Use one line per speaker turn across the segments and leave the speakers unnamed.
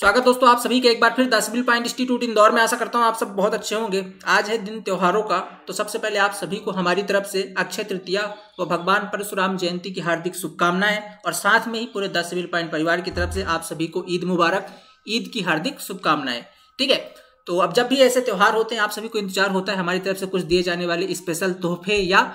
स्वागत दोस्तों आप सभी के एक बार फिर the Civil Point Institute Indore में आशा करता हूँ आप सब बहुत अच्छे होंगे आज है दिन त्योहारों का तो सबसे पहले आप सभी को हमारी तरफ से अक्षय तृतीया व भगवान परशुराम जयंती की हार्दिक शुभकामनाएं और साथ में ही पूरे द सिविल पॉइंट परिवार की तरफ से आप सभी को ईद मुबारक ईद की हार्दिक शुभकामनाएं ठीक है तो अब जब भी ऐसे त्यौहार होते हैं आप सभी को इंतजार होता है हमारी तरफ से कुछ दिए जाने वाले स्पेशल तोहफे या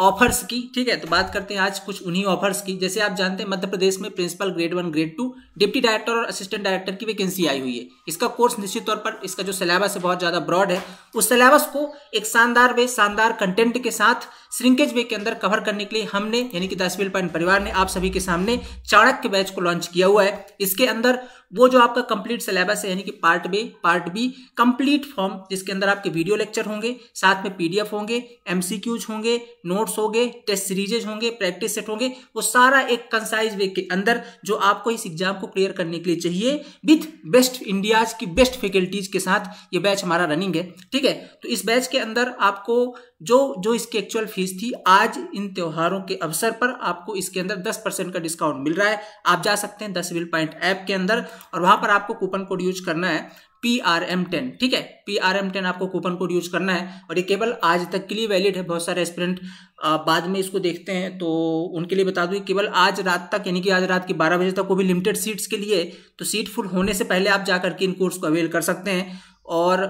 ऑफर्स की ठीक है तो बात करते हैं आज कुछ उन्हीं ऑफर्स की जैसे आप जानते हैं मध्य प्रदेश में principal grade one grade two deputy director और असिस्टेंट डायरेक्टर की वैकेंसी आई हुई है इसका कोर्स निश्चित तौर पर इसका जो सिलेबस है बहुत ज़्यादा ब्रॉड है उस सिलेबस को एक शानदार वे शानदार कंटेंट के साथ श्रिंकेज वे के अंदर कवर करने के लिए हमने यानी कि दसवील पांड परिवार ने आप सभी के सामने चाणक्य बैच को लॉन्च किया हुआ है इसके अंदर वो जो आपका कंप्लीट सिलेबस है यानी कि पार्ट बे पार्ट बी कंप्लीट फॉर्म जिसके अंदर आपके वीडियो लेक्चर होंगे साथ में पीडीएफ होंगे एमसीक्यूज होंगे नोट्स होंगे टेस्ट सीरीजेज होंगे प्रैक्टिस सेट होंगे वो सारा एक कंसाइज वे के अंदर जो आपको इस एग्जाम को क्लियर करने के लिए चाहिए विथ बेस्ट इंडियाज की बेस्ट फैकल्टीज के साथ ये बैच हमारा रनिंग है ठीक है तो इस बैच के अंदर आपको जो जो इसकी एक्चुअल फीस थी आज इन त्योहारों के अवसर पर आपको इसके अंदर 10 परसेंट का डिस्काउंट मिल रहा है आप जा सकते हैं दस विल पॉइंट ऐप के अंदर और वहां पर आपको कूपन कोड यूज करना है पी आर एम टेन ठीक है पी आर एम टेन आपको कूपन कोड यूज करना है और ये केवल आज तक के लिए वैलिड है बहुत सारे रेस्टोरेंट बाद में इसको देखते हैं तो उनके लिए बता दूँ केवल आज रात तक यानी कि आज रात के बारह बजे तक वो भी लिमिटेड सीट्स के लिए तो सीट फुल होने से पहले आप जा करके इन कोर्स को अवेल कर सकते हैं और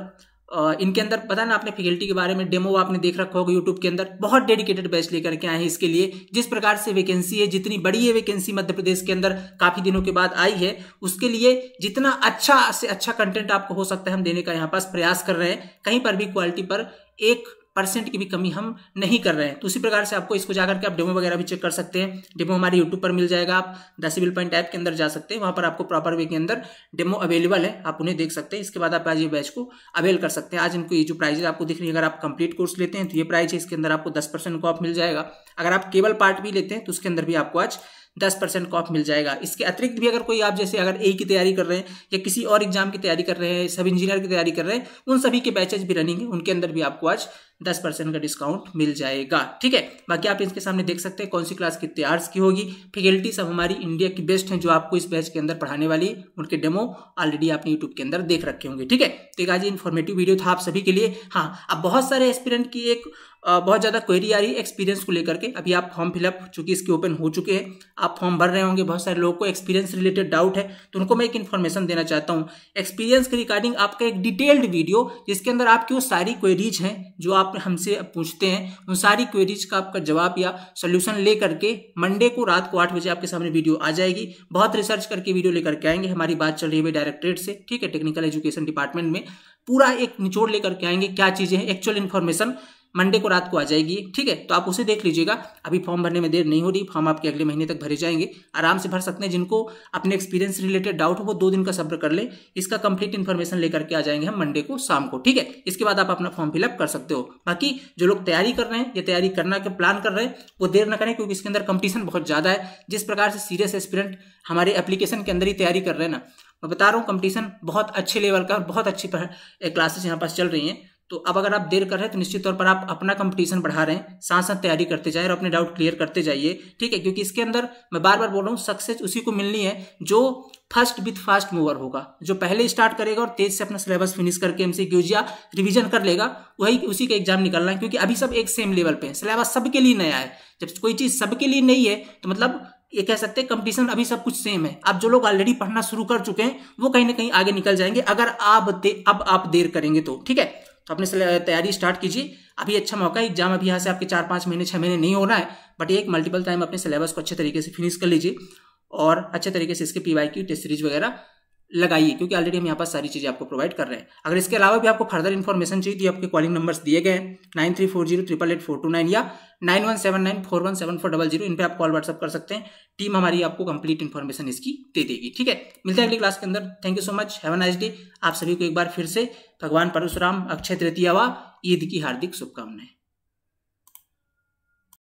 इनके अंदर पता ना आपने फैकल्टी के बारे में डेमो आपने देख रखा होगा यूट्यूब के अंदर बहुत डेडिकेटेड बैच लेकर के आए हैं इसके लिए जिस प्रकार से वैकेंसी है जितनी बड़ी है वैकेंसी मध्य प्रदेश के अंदर काफी दिनों के बाद आई है उसके लिए जितना अच्छा से अच्छा कंटेंट आपको हो सकता है हम देने का यहाँ पास प्रयास कर रहे हैं कहीं पर भी क्वालिटी पर एक परसेंट की भी कमी हम नहीं कर रहे हैं तो उसी प्रकार से आपको इसको जाकर के आप डेमो वगैरह भी चेक कर सकते हैं डेमो हमारे यूट्यूब पर मिल जाएगा आप डेसिबल पॉइंट ऐप के अंदर जा सकते हैं वहाँ पर आपको प्रॉपर वे के अंदर डेमो अवेलेबल है आप उन्हें देख सकते हैं इसके बाद आप आज ये बैच को अवेल कर सकते हैं आज इनको ये जो प्राइजेज आपको दिख रही है अगर आप कंप्लीट कोर्स लेते हैं तो ये प्राइज है इसके अंदर आपको दस परसेंट ऑफ मिल जाएगा अगर आप केबल पार्ट भी लेते हैं तो उसके अंदर भी आपको आज दस परसेंट ऑफ मिल जाएगा इसके अतिरिक्त भी अगर कोई आप जैसे अगर ए की तैयारी कर रहे हैं या किसी और एग्जाम की तैयारी कर रहे हैं सब इंजीनियर की तैयारी कर रहे हैं उन सभी के बैचेज भी रनिंग है उनके अंदर भी आपको आज दस परसेंट का डिस्काउंट मिल जाएगा ठीक है बाकी आप इसके सामने देख सकते हैं कौन सी क्लास कितने आर्ट्स की होगी फैकल्टी सब हमारी इंडिया की बेस्ट हैं जो आपको इस बैच के अंदर पढ़ाने वाली उनके डेमो ऑलरेडी आपने यूट्यूब के अंदर देख रखे होंगे ठीक है तो एक आज इन्फॉर्मेटिव वीडियो था आप सभी के लिए हाँ अब बहुत सारे एक्सपीरियंट की एक बहुत ज़्यादा क्वेरी आ रही है एक्सपीरियंस को लेकर के अभी आप फॉर्म फिलअप चूंकि इसके ओपन हो चुके हैं आप फॉर्म भर रहे होंगे बहुत सारे लोगों को एक्सपीरियंस रिलेटेड डाउट है तो उनको मैं एक इन्फॉर्मेशन देना चाहता हूँ एक्सपीरियंस के रिगार्डिंग आपका एक डिटेल्ड वीडियो जिसके अंदर आपकी वो सारी क्वेरीज हैं जो आप आप हमसे पूछते हैं उन सारी क्वेरीज का आपका जवाब या सोल्यूशन ले करके मंडे को रात को आठ बजे आपके सामने वीडियो आ जाएगी बहुत रिसर्च करके वीडियो लेकर के आएंगे हमारी बात चल रही है डायरेक्टरेट से ठीक है टेक्निकल एजुकेशन डिपार्टमेंट में पूरा एक निचोड़ लेकर के आएंगे क्या चीज़ें हैं एक्चुअल इन्फॉर्मेशन मंडे को रात को आ जाएगी ठीक है तो आप उसे देख लीजिएगा अभी फॉर्म भरने में देर नहीं हो रही फॉर्म आपके अगले महीने तक भरे जाएंगे आराम से भर सकते हैं जिनको अपने एक्सपीरियंस रिलेटेड डाउट हो वो दो दिन का सब्र कर ले इसका कंप्लीट इन्फॉर्मेशन लेकर के आ जाएंगे हम मंडे को शाम को ठीक है इसके बाद आप अपना फॉर्म फिलअप कर सकते हो बाकी जो लोग तैयारी कर रहे हैं या तैयारी करना के प्लान कर रहे हैं वो देर न करें क्योंकि इसके अंदर कंपटीशन बहुत ज़्यादा है जिस प्रकार से सीरियस एस्पिरेंट हमारे एप्लीकेशन के अंदर ही तैयारी कर रहे हैं ना मैं बता रहा हूँ कंपटीशन बहुत अच्छे लेवल का और बहुत अच्छी क्लासेस यहाँ पास चल रही हैं तो अब अगर आप देर कर रहे हैं तो निश्चित तौर पर आप अपना कंपटीशन बढ़ा रहे हैं साथ साथ तैयारी करते जाए और अपने डाउट क्लियर करते जाइए ठीक है क्योंकि इसके अंदर मैं बार बार बोल रहा हूँ सक्सेस उसी को मिलनी है जो फर्स्ट विथ फास्ट मूवर होगा जो पहले स्टार्ट करेगा और तेज से अपना सिलेबस फिनिश करके एमसीक्यूज या रिविजन कर लेगा वही उसी का एग्जाम निकलना है क्योंकि अभी सब एक सेम लेवल पे है सिलेबस सबके लिए नया है जब कोई चीज़ सबके लिए नहीं है तो मतलब ये कह सकते हैं कंपटीशन अभी सब कुछ सेम है अब जो लोग ऑलरेडी पढ़ना शुरू कर चुके हैं वो कहीं ना कहीं आगे निकल जाएंगे अगर आप अब आप देर करेंगे तो ठीक है तो अपने तैयारी स्टार्ट कीजिए अभी अच्छा मौका है एग्जाम अभी यहाँ से आपके चार पाँच महीने छः महीने नहीं हो रहा है बट एक मल्टीपल टाइम अपने सिलेबस को अच्छे तरीके से फिनिश कर लीजिए और अच्छे तरीके से इसके P Y Q test series वगैरह लगाइए क्योंकि ऑलरेडी हम यहाँ पर सारी चीज़ें आपको प्रोवाइड कर रहे हैं अगर इसके अलावा भी आपको फर्दर इन्फॉर्मेशन चाहिए तो आपके कॉलिंग नंबर्स दिए गए हैं nine three four zero triple eight four two nine या nine one seven nine four one seven four double zero इन पर आप कॉल व्हाट्सअप कर सकते हैं टीम हमारी आपको कंप्लीट इन्फॉर्मेशन इसकी दे देगी ठीक है मिलते हैं अगली क्लास के अंदर thank you so much have nice day आप सभी को एक बार फिर से भगवान परशुराम अक्षय तृतीया व ईद की हार्दिक शुभकामनाएं